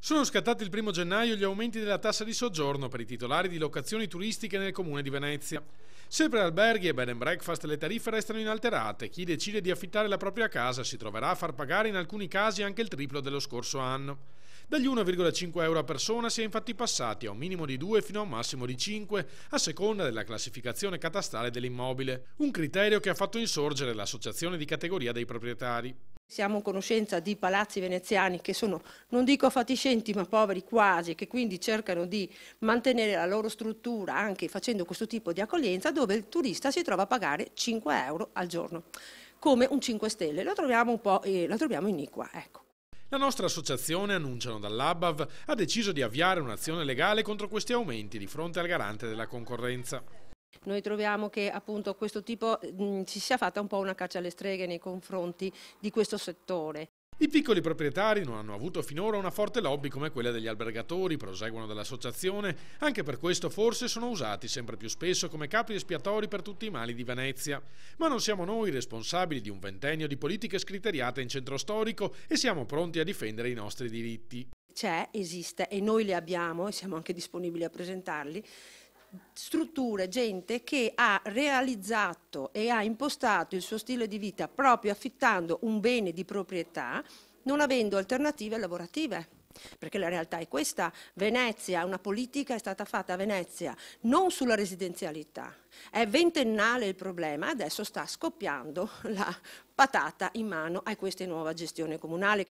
Sono scattati il 1 gennaio gli aumenti della tassa di soggiorno per i titolari di locazioni turistiche nel comune di Venezia. Se per alberghi e bed and breakfast le tariffe restano inalterate, chi decide di affittare la propria casa si troverà a far pagare in alcuni casi anche il triplo dello scorso anno. Dagli 1,5 euro a persona si è infatti passati a un minimo di 2 fino a un massimo di 5, a seconda della classificazione catastale dell'immobile, un criterio che ha fatto insorgere l'associazione di categoria dei proprietari. Siamo a conoscenza di palazzi veneziani che sono, non dico fatiscenti, ma poveri quasi, che quindi cercano di mantenere la loro struttura anche facendo questo tipo di accoglienza, dove il turista si trova a pagare 5 euro al giorno, come un 5 stelle. Lo troviamo un po' eh, lo troviamo iniqua, ecco. La nostra associazione, annunciano dall'ABAV, ha deciso di avviare un'azione legale contro questi aumenti di fronte al garante della concorrenza. Noi troviamo che appunto questo tipo mh, mm, ci sia fatta un po' una caccia alle streghe nei confronti di questo settore. I piccoli proprietari non hanno avuto finora una forte lobby come quella degli albergatori, proseguono dall'associazione, anche per questo forse sono usati sempre più spesso come capri espiatori per tutti i mali di Venezia. Ma non siamo noi responsabili di un ventennio di politiche scriteriate in centro storico e siamo pronti a difendere i nostri diritti. C'è, esiste e noi li abbiamo e siamo anche disponibili a presentarli strutture, gente che ha realizzato e ha impostato il suo stile di vita proprio affittando un bene di proprietà, non avendo alternative lavorative perché la realtà è questa, Venezia, una politica è stata fatta a Venezia non sulla residenzialità, è ventennale il problema, adesso sta scoppiando la patata in mano a questa nuova gestione comunale.